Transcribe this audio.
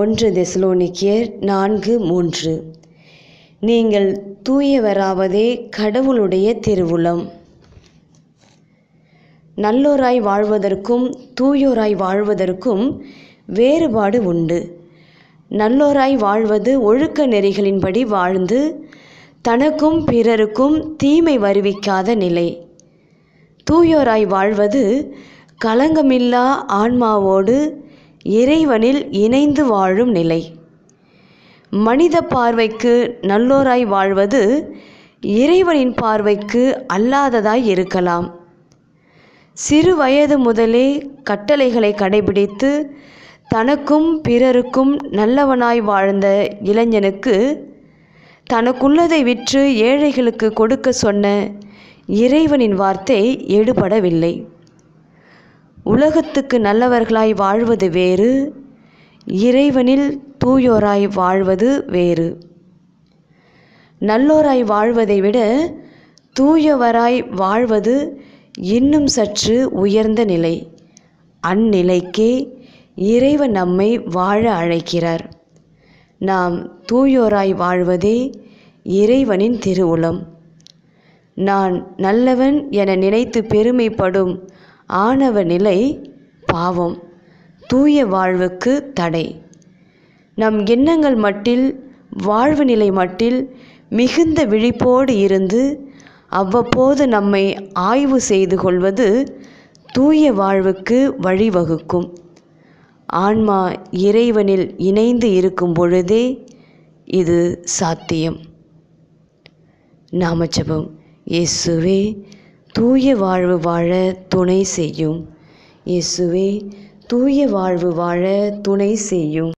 ஒன்று தெசலோனிக்கியர் நான்கு மூன்று நீங்கள் தூயவராவதே கடவுளுடைய திருவுளம் நல்லோராய் வாழ்வதற்கும் தூயோராய் வாழ்வதற்கும் வேறுபாடு உண்டு நல்லோராய் வாழ்வது ஒழுக்க நெறிகளின்படி வாழ்ந்து தனக்கும் பிறருக்கும் தீமை வருவிக்காத நிலை தூயோராய் வாழ்வது களங்கமில்லா ஆன்மாவோடு இறைவனில் இணைந்து வாழும் நிலை மனித பார்வைக்கு நல்லோராய் வாழ்வது இறைவனின் பார்வைக்கு அல்லாததாய் இருக்கலாம் சிறு வயது முதலே கட்டளைகளை கடைபிடித்து தனக்கும் பிறருக்கும் நல்லவனாய் வாழ்ந்த இளைஞனுக்கு தனக்குள்ளதை விற்று ஏழைகளுக்கு கொடுக்க சொன்ன இறைவனின் வார்த்தை எடுபடவில்லை உலகத்துக்கு நல்லவர்களாய் வாழ்வது வேறு இறைவனில் தூயோராய் வாழ்வது வேறு நல்லோராய் வாழ்வதை விட தூயவராய் வாழ்வது இன்னும் சற்று உயர்ந்த நிலை அந்நிலைக்கே இறைவன் நம்மை வாழ அழைக்கிறார் நாம் தூயோராய் வாழ்வதே இறைவனின் திருவுளம் நான் நல்லவன் என நினைத்து பெருமைப்படும் ஆணவ நிலை பாவம் தூய வாழ்வுக்கு தடை நம் எண்ணங்கள் மட்டில் வாழ்வு நிலை மட்டில் மிகுந்த விழிப்போடு இருந்து அவ்வப்போது நம்மை ஆய்வு செய்து கொள்வது தூய வாழ்வுக்கு வழிவகுக்கும் ஆன்மா இறைவனில் இணைந்து இருக்கும் பொழுதே இது சாத்தியம் நாமச்சபம் இயேசுவே தூய வாழ்வு வாழ துணை செய்யும் இயேசுவே தூய வாழ்வு வாழ துணை செய்யும்